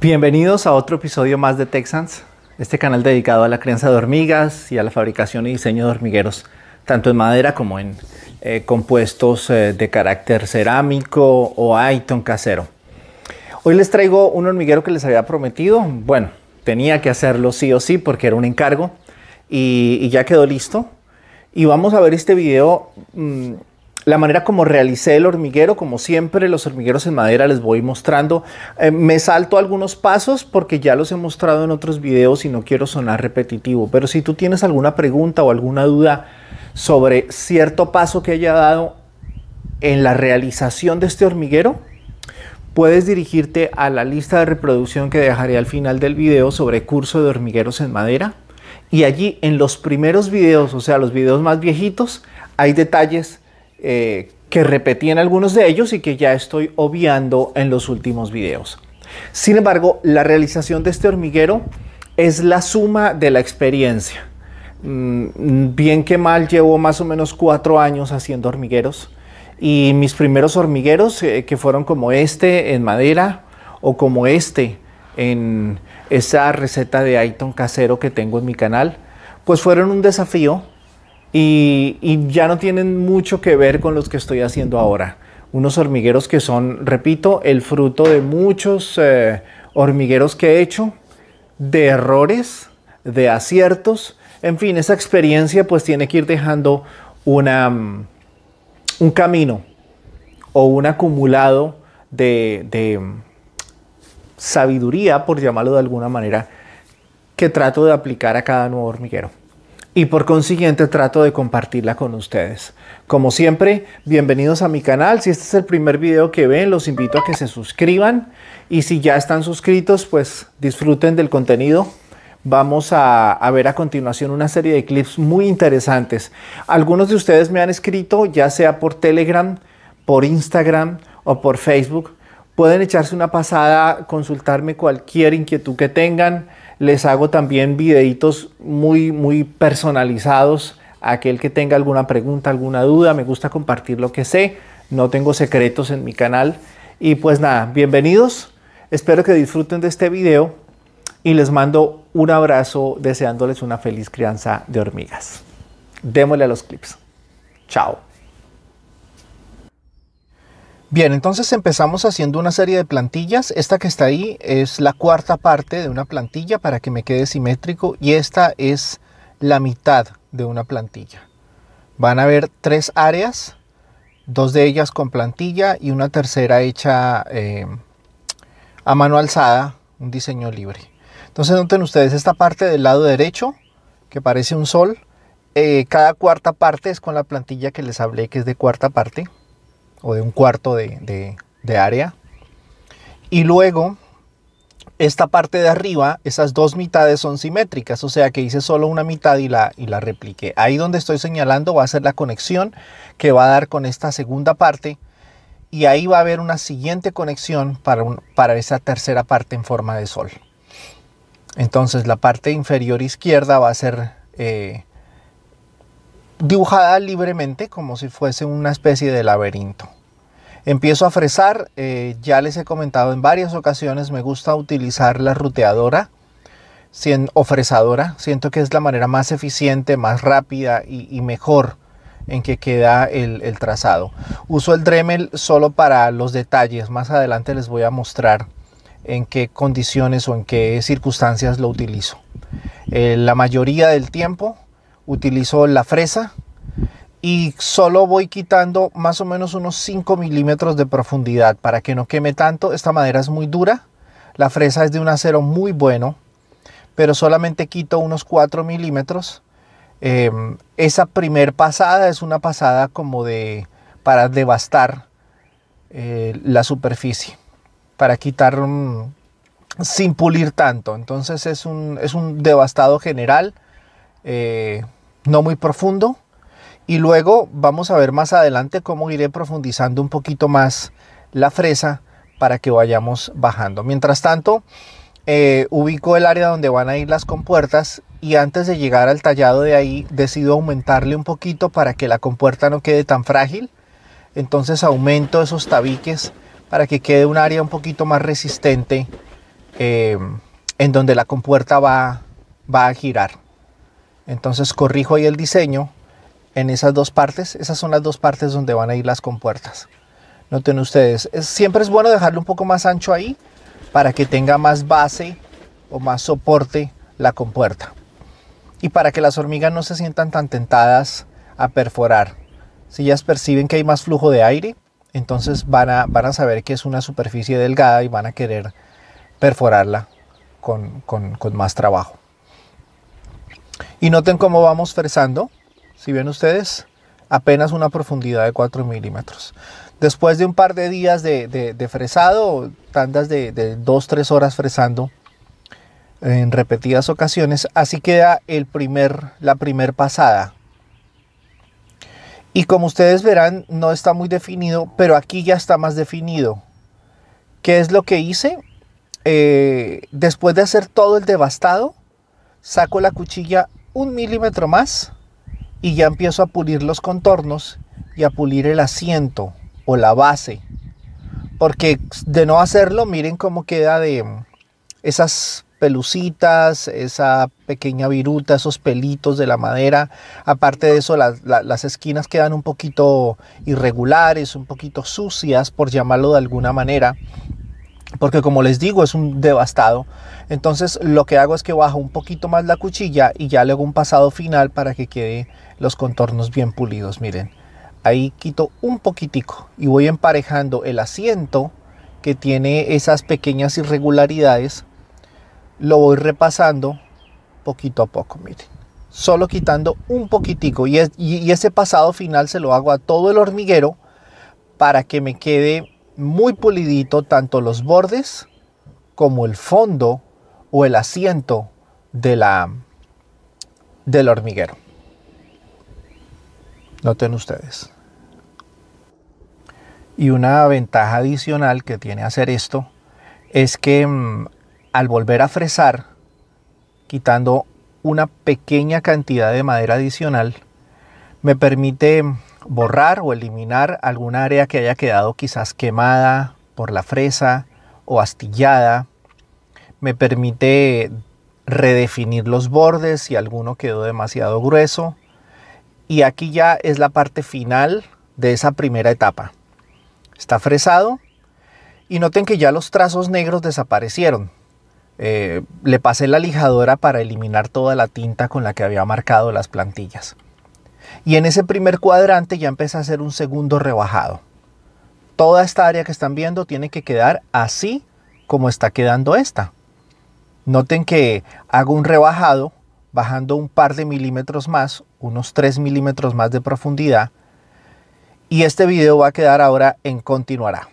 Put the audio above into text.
Bienvenidos a otro episodio más de Texans, este canal dedicado a la crianza de hormigas y a la fabricación y diseño de hormigueros, tanto en madera como en eh, compuestos eh, de carácter cerámico o Aiton casero. Hoy les traigo un hormiguero que les había prometido, bueno, tenía que hacerlo sí o sí porque era un encargo y, ya quedó listo. Y vamos a ver este video mm, la manera como realicé el hormiguero, como siempre, los hormigueros en madera les voy mostrando. Eh, me salto algunos pasos porque ya los he mostrado en otros videos y no quiero sonar repetitivo. Pero si tú tienes alguna pregunta o alguna duda sobre cierto paso que haya dado en la realización de este hormiguero, puedes dirigirte a la lista de reproducción que dejaré al final del video sobre curso de hormigueros en madera. Y allí en los primeros videos, o sea, los videos más viejitos, hay detalles eh, que repetí en algunos de ellos y que ya estoy obviando en los últimos videos. Sin embargo, la realización de este hormiguero es la suma de la experiencia. Mm, bien que mal, llevo más o menos cuatro años haciendo hormigueros y mis primeros hormigueros eh, que fueron como este en madera o como este en esa receta de Aiton casero que tengo en mi canal, pues fueron un desafío y, ya no tienen mucho que ver con los que estoy haciendo ahora. Unos hormigueros que son, repito, el fruto de muchos eh, hormigueros que he hecho, de errores, de aciertos. En fin, esa experiencia pues tiene que ir dejando mm, un camino o un acumulado de mm, sabiduría, por llamarlo de alguna manera, que trato de aplicar a cada nuevo hormiguero y por consiguiente trato de compartirla con ustedes. Como siempre, bienvenidos a mi canal. Si este es el primer video que ven, los invito a que se suscriban y si ya están suscritos, pues disfruten del contenido. Vamos a, a ver a continuación una serie de clips muy interesantes. Algunos de ustedes me han escrito, ya sea por Telegram, por Instagram o por Facebook. Pueden echarse una pasada, consultarme cualquier inquietud que tengan. Les hago también videitos muy, muy personalizados a aquel que tenga alguna pregunta, alguna duda. Me gusta compartir lo que sé. No tengo secretos en mi canal. Y pues nada, bienvenidos. Espero que disfruten de este video y les mando un abrazo deseándoles una feliz crianza de hormigas. Démosle a los clips. Chao. Bien, entonces empezamos haciendo una serie de plantillas. Esta que está ahí es la cuarta parte de una plantilla para que me quede simétrico y esta es la mitad de una plantilla. Van a ver tres áreas, dos de ellas con plantilla y una tercera hecha eh, a mano alzada, un diseño libre. Entonces noten ustedes esta parte del lado derecho que parece un sol. Eh, cada cuarta parte es con la plantilla que les hablé que es de cuarta parte o de un cuarto de, área. Y luego, esta parte de arriba, esas dos mitades son simétricas, o sea que hice solo una mitad y la, y la repliqué. Ahí donde estoy señalando va a ser la conexión que va a dar con esta segunda parte y ahí va a haber una siguiente conexión para, para esa tercera parte en forma de sol. Entonces la parte inferior izquierda va a ser eh, dibujada libremente como si fuese una especie de laberinto. Empiezo a fresar, eh, ya les he comentado en varias ocasiones, me gusta utilizar la ruteadora o fresadora, siento que es la manera más eficiente, más rápida y, mejor en que queda el, trazado. Uso el Dremel solo para los detalles, más adelante les voy a mostrar en qué condiciones o en qué circunstancias lo utilizo. Eh, la mayoría del tiempo utilizo la fresa y solo voy quitando más o menos unos 5 milímetros de profundidad para que no queme tanto. Esta madera es muy dura, la fresa es de un acero muy bueno, pero solamente quito unos 4 milímetros. Em, esa primer pasada es una pasada como de para devastar eh, la superficie, para quitar mm, sin pulir tanto. Entonces es un, es un devastado general. Eh, no muy profundo. Y luego vamos a ver más adelante cómo iré profundizando un poquito más la fresa para que vayamos bajando. Mientras tanto, eh, ubico el área donde van a ir las compuertas y antes de llegar al tallado de ahí decido aumentarle un poquito para que la compuerta no quede tan frágil. Entonces aumento esos tabiques para que quede un área un poquito más resistente eh, en donde la compuerta va, va a girar. Entonces corrijo ahí el diseño en esas dos partes. Esas son las dos partes donde van a ir las compuertas. Noten ustedes, siempre es bueno dejarlo un poco más ancho ahí para que tenga más base o más soporte la compuerta. Y para que las hormigas no se sientan tan tentadas a perforar. Si ellas perciben que hay más flujo de aire, entonces van a, van a saber que es una superficie delgada y van a querer perforarla con más trabajo. Y noten cómo vamos fresando. Si ven ustedes, apenas una profundidad de 4 milímetros. Después de un par de días de, fresado, tandas de, 2-3 horas fresando en repetidas ocasiones, así queda el primer, la primer pasada. Y como ustedes verán, no está muy definido, pero aquí ya está más definido. ¿Qué es lo que hice? Eh, después de hacer todo el devastado, saco la cuchilla un milímetro más y ya empiezo a pulir los contornos y a pulir el asiento o la base. Porque de no hacerlo, miren cómo queda de mm, esas pelucitas, esa pequeña viruta, esos pelitos de la madera. Aparte de eso, las esquinas quedan un poquito irregulares, un poquito sucias, por llamarlo de alguna manera porque como les digo es un devastado. Entonces lo que hago es que bajo un poquito más la cuchilla y ya le hago un pasado final para que quede los contornos bien pulidos. Miren, ahí quito un poquitico y voy emparejando el asiento que tiene esas pequeñas irregularidades. Lo voy repasando poquito a poco, miren. Solo quitando un poquitico y ese pasado final se lo hago a todo el hormiguero para que me quede muy pulidito tanto los bordes como el fondo o el asiento de la, del hormiguero. Noten ustedes. Y una ventaja adicional que tiene hacer esto es que mm, al volver a fresar, quitando una pequeña cantidad de madera adicional, me permite mm, borrar o eliminar alguna área que haya quedado quizás quemada por la fresa o astillada. Me permite redefinir los bordes si alguno quedó demasiado grueso. Y aquí ya es la parte final de esa primera etapa. Está fresado y noten que ya los trazos negros desaparecieron. Eh, le pasé la lijadora para eliminar toda la tinta con la que había marcado las plantillas. Y en ese primer cuadrante ya empieza a hacer un segundo rebajado. Toda esta área que están viendo tiene que quedar así como está quedando esta. Noten que hago un rebajado bajando un par de milímetros más, unos 3 milímetros más de profundidad. Y este video va a quedar ahora en continuará.